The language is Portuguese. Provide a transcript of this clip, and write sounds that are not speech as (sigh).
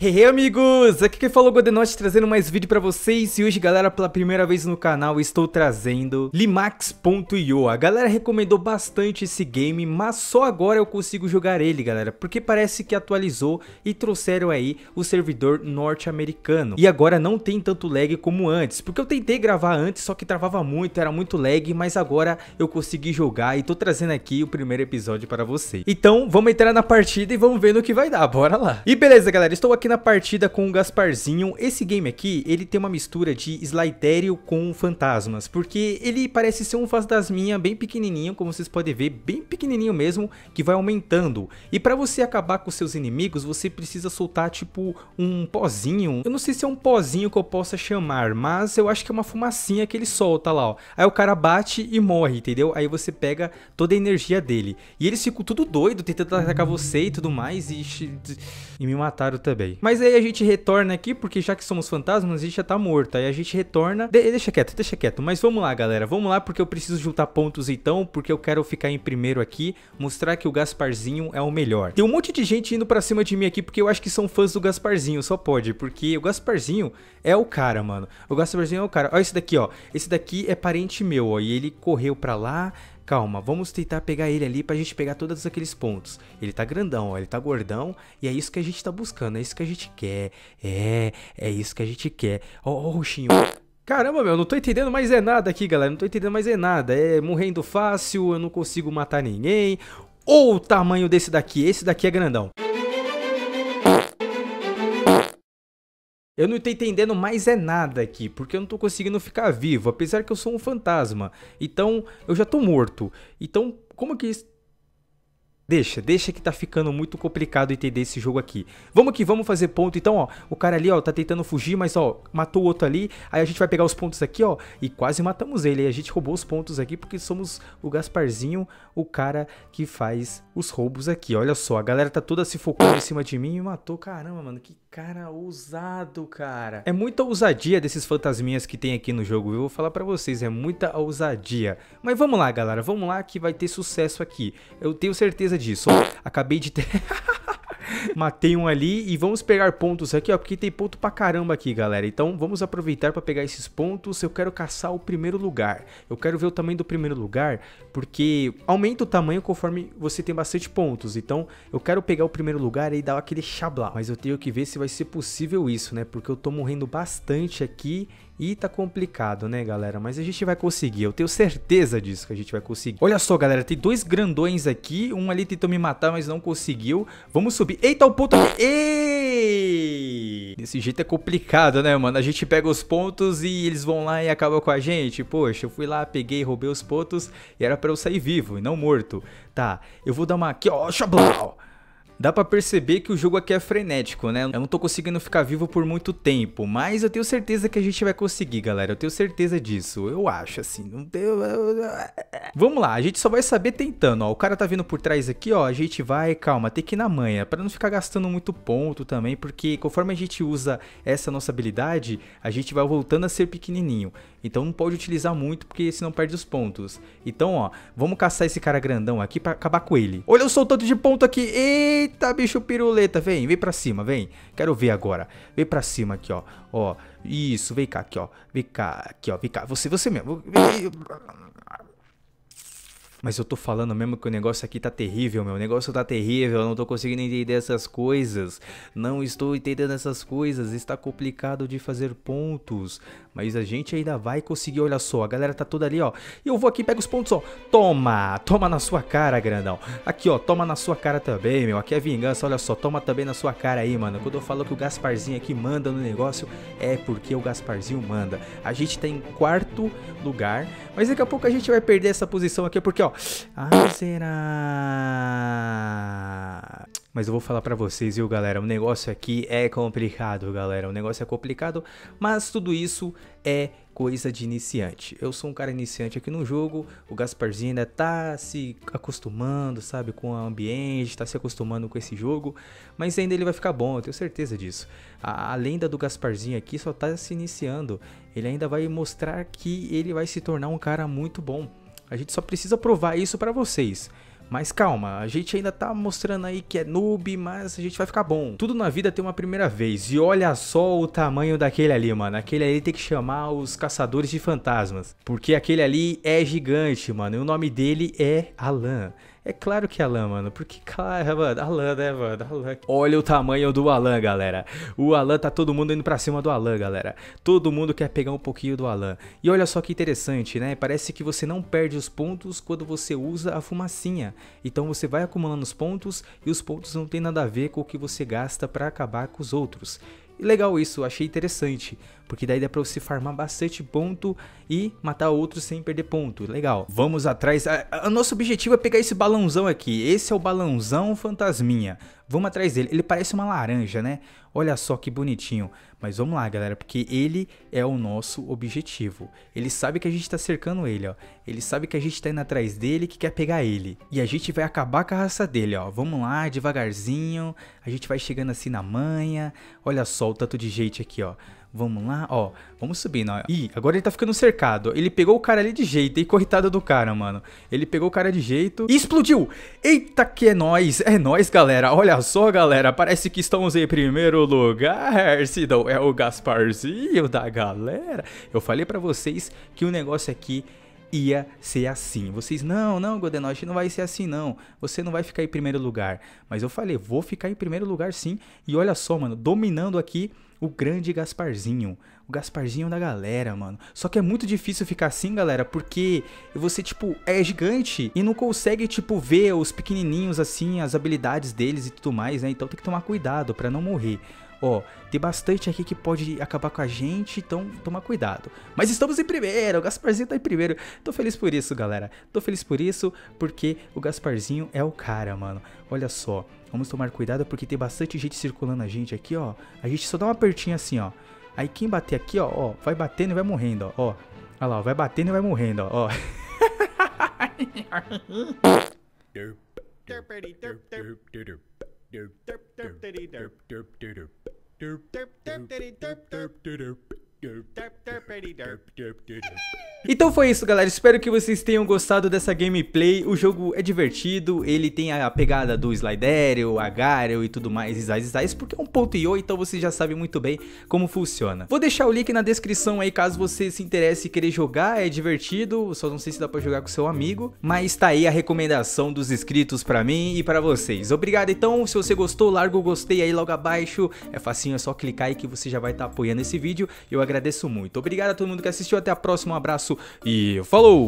Hey amigos, aqui quem falou Godenote trazendo mais vídeo pra vocês e hoje galera, pela primeira vez no canal estou trazendo Limax.io A galera recomendou bastante esse game, mas só agora eu consigo jogar ele galera Porque parece que atualizou e trouxeram aí o servidor norte-americano E agora não tem tanto lag como antes, porque eu tentei gravar antes só que travava muito, era muito lag Mas agora eu consegui jogar e tô trazendo aqui o primeiro episódio para vocês Então vamos entrar na partida e vamos ver no que vai dar, bora lá E beleza galera, estou aqui na partida com o Gasparzinho. Esse game aqui, ele tem uma mistura de Slytherio com fantasmas, porque ele parece ser um fantasminha bem pequenininho, como vocês podem ver, bem pequenininho mesmo, que vai aumentando. E para você acabar com seus inimigos, você precisa soltar tipo um pozinho. Eu não sei se é um pozinho que eu possa chamar, mas eu acho que é uma fumacinha que ele solta lá, ó. Aí o cara bate e morre, entendeu? Aí você pega toda a energia dele. E eles ficam tudo doido tentando atacar você e tudo mais e, e me mataram também. Mas aí a gente retorna aqui, porque já que somos fantasmas, a gente já tá morto. Aí a gente retorna. De deixa quieto, deixa quieto. Mas vamos lá, galera. Vamos lá, porque eu preciso juntar pontos então, porque eu quero ficar em primeiro aqui, mostrar que o Gasparzinho é o melhor. Tem um monte de gente indo pra cima de mim aqui, porque eu acho que são fãs do Gasparzinho, só pode. Porque o Gasparzinho é o cara, mano. O Gasparzinho é o cara. Olha esse daqui, ó. Esse daqui é parente meu, ó. E ele correu pra lá, Calma, vamos tentar pegar ele ali pra gente pegar todos aqueles pontos. Ele tá grandão, ó, ele tá gordão e é isso que a gente tá buscando, é isso que a gente quer. É, é isso que a gente quer. Ó, ó o roxinho. Caramba, meu, não tô entendendo mais é nada aqui, galera. Não tô entendendo mais é nada. É morrendo fácil, eu não consigo matar ninguém. Ou o tamanho desse daqui. Esse daqui é grandão. Eu não tô entendendo mais é nada aqui, porque eu não tô conseguindo ficar vivo, apesar que eu sou um fantasma. Então, eu já tô morto. Então, como que Deixa, deixa que tá ficando muito complicado entender esse jogo aqui. Vamos que vamos fazer ponto. Então, ó, o cara ali, ó, tá tentando fugir, mas, ó, matou o outro ali. Aí a gente vai pegar os pontos aqui, ó, e quase matamos ele. Aí a gente roubou os pontos aqui porque somos o Gasparzinho, o cara que faz os roubos aqui. Olha só, a galera tá toda se focando em cima de mim e matou. Caramba, mano, que cara ousado, cara. É muita ousadia desses fantasminhas que tem aqui no jogo. Eu vou falar pra vocês, é muita ousadia. Mas vamos lá, galera, vamos lá que vai ter sucesso aqui. Eu tenho certeza disso. Ó, acabei de ter... (laughs) Matei um ali e vamos pegar pontos aqui, ó, porque tem ponto pra caramba aqui, galera. Então vamos aproveitar pra pegar esses pontos. Eu quero caçar o primeiro lugar. Eu quero ver o tamanho do primeiro lugar, porque aumenta o tamanho conforme você tem bastante pontos. Então eu quero pegar o primeiro lugar e dar aquele chabla Mas eu tenho que ver se vai ser possível isso, né? Porque eu tô morrendo bastante aqui e tá complicado, né, galera? Mas a gente vai conseguir. Eu tenho certeza disso que a gente vai conseguir. Olha só, galera. Tem dois grandões aqui. Um ali tentou me matar, mas não conseguiu. Vamos subir. Eita, o ponto... Ei! Desse jeito é complicado, né, mano? A gente pega os pontos e eles vão lá e acabam com a gente. Poxa, eu fui lá, peguei, roubei os pontos e era pra eu sair vivo e não morto. Tá, eu vou dar uma aqui, ó. Xablau! Dá para perceber que o jogo aqui é frenético, né? Eu não tô conseguindo ficar vivo por muito tempo, mas eu tenho certeza que a gente vai conseguir, galera. Eu tenho certeza disso. Eu acho, assim. Não Vamos lá, a gente só vai saber tentando, ó. O cara tá vindo por trás aqui, ó. A gente vai, calma, tem que ir na manha, para não ficar gastando muito ponto também, porque conforme a gente usa essa nossa habilidade, a gente vai voltando a ser pequenininho. Então não pode utilizar muito, porque senão perde os pontos. Então, ó, vamos caçar esse cara grandão aqui para acabar com ele. Olha eu sou tanto de ponto aqui. Eita! Eita, bicho piruleta, vem, vem pra cima, vem. Quero ver agora. Vem pra cima aqui, ó. Ó, isso, vem cá aqui, ó. Vem cá, aqui, ó. Vem cá, você, você mesmo. Vem... Mas eu tô falando mesmo que o negócio aqui tá terrível, meu. O negócio tá terrível, eu não tô conseguindo entender essas coisas. Não estou entendendo essas coisas, está complicado de fazer pontos. Mas a gente ainda vai conseguir, olha só, a galera tá toda ali, ó. E eu vou aqui, pego os pontos, ó. Toma, toma na sua cara, grandão. Aqui, ó, toma na sua cara também, meu. Aqui é vingança, olha só, toma também na sua cara aí, mano. Quando eu falo que o Gasparzinho aqui manda no negócio, é porque o Gasparzinho manda. A gente tá em quarto lugar, mas daqui a pouco a gente vai perder essa posição aqui, porque, ó, ó. Ah, será? Mas eu vou falar para vocês, viu, galera? O negócio aqui é complicado, galera. O negócio é complicado, mas tudo isso é coisa de iniciante. Eu sou um cara iniciante aqui no jogo, o Gasparzinho ainda tá se acostumando, sabe, com o ambiente, tá se acostumando com esse jogo, mas ainda ele vai ficar bom, eu tenho certeza disso. A, a lenda do Gasparzinho aqui só tá se iniciando, ele ainda vai mostrar que ele vai se tornar um cara muito bom. A gente só precisa provar isso para vocês. Mas calma, a gente ainda tá mostrando aí que é noob, mas a gente vai ficar bom. Tudo na vida tem uma primeira vez, e olha só o tamanho daquele ali, mano. Aquele ali tem que chamar os caçadores de fantasmas, porque aquele ali é gigante, mano, e o nome dele é Alan. É claro que é Alan, mano. Porque, cara, mano, Alan, né, mano? Alan. Olha o tamanho do Alan, galera. O Alan tá todo mundo indo pra cima do Alan, galera. Todo mundo quer pegar um pouquinho do Alan. E olha só que interessante, né? Parece que você não perde os pontos quando você usa a fumacinha. Então você vai acumulando os pontos e os pontos não tem nada a ver com o que você gasta para acabar com os outros. E legal isso, achei interessante, porque daí dá pra você farmar bastante ponto e matar outros sem perder ponto, legal. Vamos atrás, nosso objetivo é pegar esse balãozão aqui, esse é o balãozão fantasminha. Vamos atrás dele. Ele parece uma laranja, né? Olha só que bonitinho. Mas vamos lá, galera, porque ele é o nosso objetivo. Ele sabe que a gente tá cercando ele, ó. Ele sabe que a gente tá indo atrás dele, que quer pegar ele. E a gente vai acabar com a raça dele, ó. Vamos lá, devagarzinho. A gente vai chegando assim na manha. Olha só o tanto de gente aqui, ó. Vamos lá, ó. Vamos subindo, ó. Ih, agora ele tá ficando cercado. Ele pegou o cara ali de jeito, e coitado do cara, mano. Ele pegou o cara de jeito e explodiu. Eita que é nóis, é nóis, galera. Olha só, galera, parece que estamos em primeiro lugar. Sidão é o Gasparzinho da galera. Eu falei pra vocês que o negócio aqui ia ser assim. Vocês, não, não, Godenote, não vai ser assim não. Você não vai ficar em primeiro lugar. Mas eu falei, vou ficar em primeiro lugar sim. E olha só, mano, dominando aqui o grande Gasparzinho. O Gasparzinho da galera, mano. Só que é muito difícil ficar assim, galera, porque você, tipo, é gigante e não consegue, tipo, ver os pequenininhos, assim, as habilidades deles e tudo mais, né? Então tem que tomar cuidado para não morrer. Ó, tem bastante aqui que pode acabar com a gente, então toma cuidado. Mas estamos em primeiro, o Gasparzinho tá em primeiro. Tô feliz por isso, galera. Tô feliz por isso, porque o Gasparzinho é o cara, mano. Olha só, vamos tomar cuidado porque tem bastante gente circulando a gente aqui, ó. A gente só dá uma pertinha assim, ó. Aí quem bater aqui, ó, ó, vai batendo e vai morrendo, ó. olha lá, vai batendo e vai morrendo, ó. ó. (laughs) derp derp derp derp derp derp derp derp derp derp derp derp derp derp derp Então foi isso, galera. Espero que vocês tenham gostado dessa gameplay. O jogo é divertido, ele tem a pegada do o Agario e tudo mais, isais, isais, porque é um ponto IO, então você já sabe muito bem como funciona. Vou deixar o link na descrição aí, caso você se interesse e querer jogar, é divertido, só não sei se dá pra jogar com seu amigo, mas tá aí a recomendação dos inscritos pra mim e pra vocês. Obrigado, então, se você gostou, larga o gostei aí logo abaixo, é facinho, é só clicar aí que você já vai estar tá apoiando esse vídeo. Eu agradeço muito. Obrigado a todo mundo que assistiu, até a próxima, um abraço e falou!